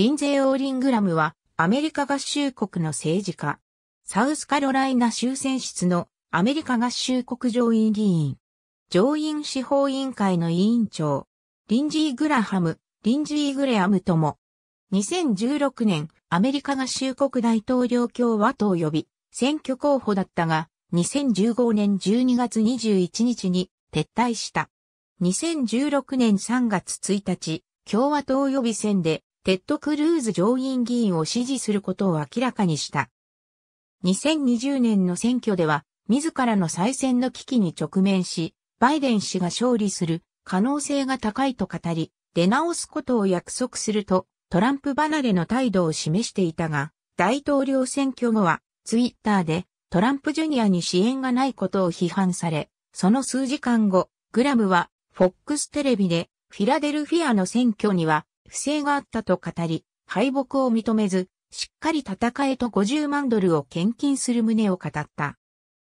リンゼー・オーリングラムは、アメリカ合衆国の政治家。サウスカロライナ州選出のアメリカ合衆国上院議員。上院司法委員会の委員長。リンジー・グラハム、リンジー・グレアムとも。2016年、アメリカ合衆国大統領共和党及び、選挙候補だったが、2015年12月21日に撤退した。2016年3月1日、共和党予備選でテッド・クルーズ上院議員を支持することを明らかにした。2020年の選挙では、自らの再選の危機に直面し、バイデン氏が勝利する可能性が高いと語り、出直すことを約束すると、トランプ離れの態度を示していたが、大統領選挙後は、ツイッターで、トランプジュニアに支援がないことを批判され、その数時間後、グラムは、フォックステレビで、フィラデルフィアの選挙には、不正があったと語り、敗北を認めず、しっかり戦えと50万ドルを献金する旨を語った。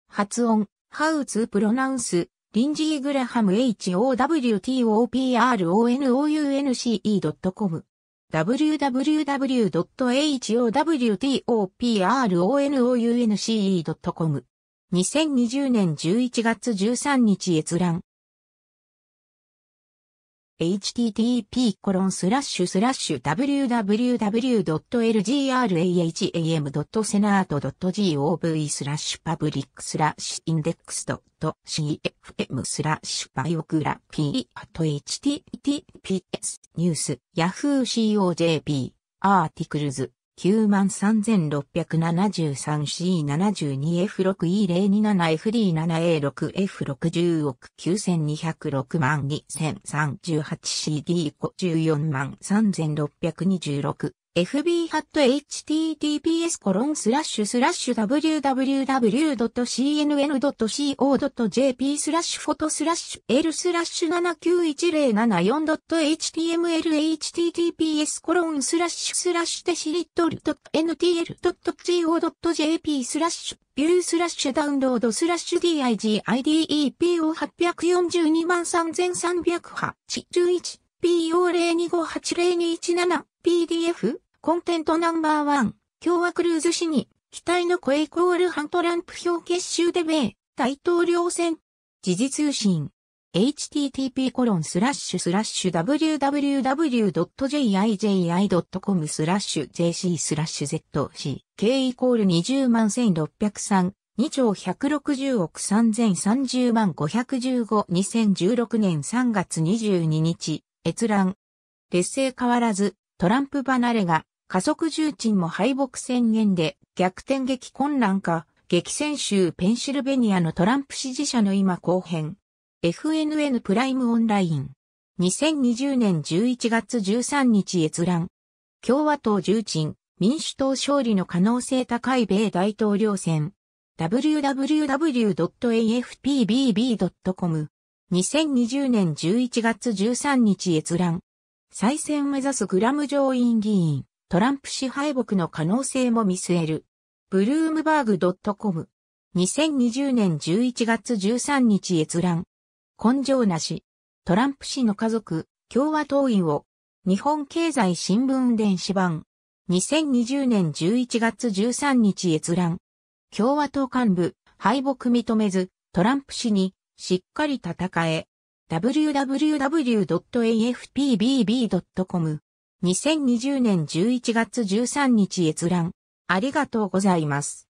発音、How to pronounce, リンジー・グラハム howtopronunce.com o www.howtopronunce.com 2020年11月13日閲覧 http://www.lgrah.senat.gov スラッシュパブリックスラッシュインデックス .cfm スラッシュバイオグラフィー at https ニュース yahoo.co.jp アーティクルズ 93673C72F6E027FD7A6F60 億9206万 2038CD54 万3626 fb.https://www.cnn.co.jp スラッシュフォトスラッシュ l スラッシュ 791074.htmlhttps コロンスラッシュスラッシュテシリットル .ntl.co.jp スラッシュビュースラッシュダウンロードスラッシュ digidepo842338 11po0258021 7 pdf コンテントナンバーワン、共和クルーズ氏に、期待の声イコールハントランプ票結集で米、大統領選。時事通信。http コロンスラッシュスラッシュ www.jiji.com スラッシュ jc スラッシュ zck イコール20万1603 2兆160億3030万515 2016年3月22日閲覧劣勢変わらずトランプ離れが加速重鎮も敗北宣言で逆転劇混乱か、激戦州ペンシルベニアのトランプ支持者の今後編。FNN プライムオンライン。2020年11月13日閲覧。共和党重鎮、民主党勝利の可能性高い米大統領選。www.afpbb.com。2020年11月13日閲覧。再選目指すグラム上院議員。トランプ氏敗北の可能性も見据える。ブルームバーグ .com 2020年11月13日閲覧。根性なし。トランプ氏の家族、共和党員を。日本経済新聞電子版。2020年11月13日閲覧。共和党幹部、敗北認めず、トランプ氏に、しっかり戦え。www.afpbb.com 2020年11月13日閲覧。ありがとうございます。